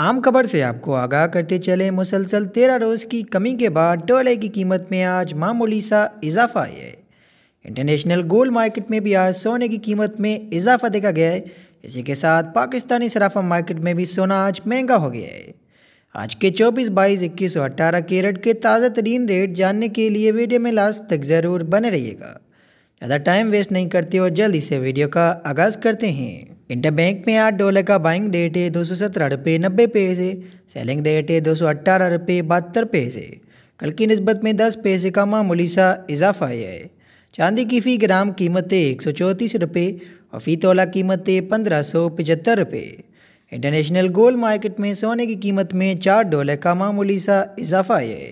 आम खबर से आपको आगाह करते चले मुसलसल तेरह रोज़ की कमी के बाद डॉलर की कीमत में आज मामूली सा इजाफा आया है इंटरनेशनल गोल्ड मार्केट में भी आज सोने की कीमत में इजाफा देखा गया है इसी के साथ पाकिस्तानी सराफा मार्केट में भी सोना आज महंगा हो गया है आज के 24 बाईस इक्कीस और अट्ठारह के रेट के ताज़ा तरीन रेट जानने के लिए वीडियो में लास्ट तक ज़रूर बने रहिएगा ज़्यादा टाइम वेस्ट नहीं करते और जल्दी से वीडियो का आगाज़ करते हैं इंटरबैंक में आठ डॉलर का बाइंग डेट है दो सौ सत्रह रुपये नब्बे पैसे सेलिंग डेट है दो सौ अट्ठारह रुपये बहत्तर पैसे कल की नस्बत में दस पैसे का मामूली सा इजाफा आया है चांदी की फ़ी ग्राम कीमत है एक सौ चौंतीस रुपये और फ़ी तोला कीमत है पंद्रह सौ पचहत्तर रुपये इंटरनेशनल गोल्ड मार्केट में सोने की कीमत में चार डॉलर का मामूली सा इजाफा आया है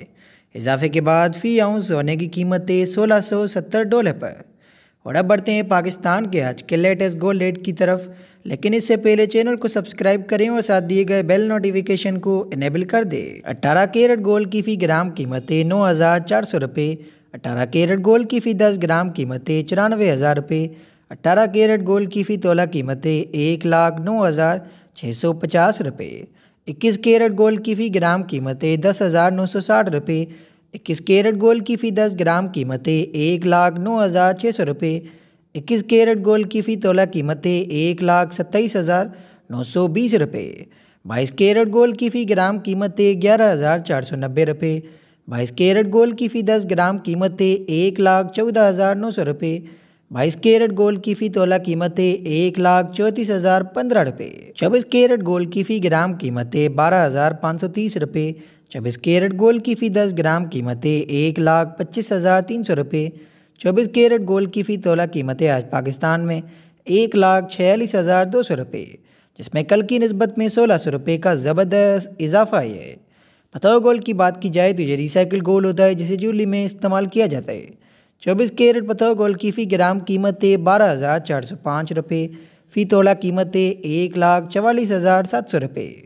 इजाफे के बाद फ़ी आउंस सोने की कीमत है सोलह सौ सत्तर डॉलर पर और अब बढ़ते हैं पाकिस्तान के आज के लेटेस्ट गोल रेट की तरफ लेकिन इससे पहले चैनल को सब्सक्राइब करें और साथ दिए गए बेल नोटिफिकेशन को इनेबल कर दें अट्ठारह कैरेट गोल की फ़ी ग्राम कीमतें नौ हज़ार चार सौ रुपये अट्ठारह कैरेट गोल की फ़ी दस ग्राम कीमतें चौरानवे हज़ार रुपये अट्ठारह कैरेट गोल की फ़ी तोला कीमतें एक लाख नौ हज़ार छः सौ पचास रुपये इक्कीस कैरेट गोल की फ़ी ग्राम कीमतें दस हज़ार नौ सौ साठ रुपये इक्कीस कैरेट गोल्ड की फ़ी दस ग्राम कीमतें एक लाख नौ हज़ार छः सौ रुपये इक्कीस कैरेट गोल्ड की फ़ी तोला कीमतें एक लाख सत्ताईस हज़ार नौ सौ बीस रुपये बाईस कैरेट गोल्ड की फ़ी ग्राम कीमतें ग्यारह हज़ार चार सौ नब्बे रुपये बाईस कैरेट गोल्ड की फ़ी दस ग्राम कीमतें एक लाख चौदह हज़ार नौ सौ रुपये बाईस कैरेट गोल्ड की फी तोला कीमत है एक लाख चौंतीस हज़ार पंद्रह रुपये चौबीस कैरेट गोल्ड की फी ग्राम कीमत है बारह हज़ार पाँच सौ तीस रुपये चौबीस कैरेट गोल्ड की फी दस ग्राम कीमत है एक लाख पच्चीस हज़ार तीन सौ रुपये चौबीस कैरेट गोल्ड की फी तोला कीमत है आज पाकिस्तान में एक लाख छियालीस हज़ार दो सौ रुपये जिसमें कल की नस्बत में सोलह सौ रुपये का ज़बरदस्त इजाफा है पताओ गोल की बात की जाए तो ये रिसाइकिल गोल होता है जिसे जूली में इस्तेमाल किया जाता है चौबीस कैरेट पत्थर गोल्ड की फ़ी ग्राम कीमत है बारह हज़ार चार सौ पाँच रुपये फ़ी तोला कीमत है एक लाख चवालीस हज़ार सात सौ रुपये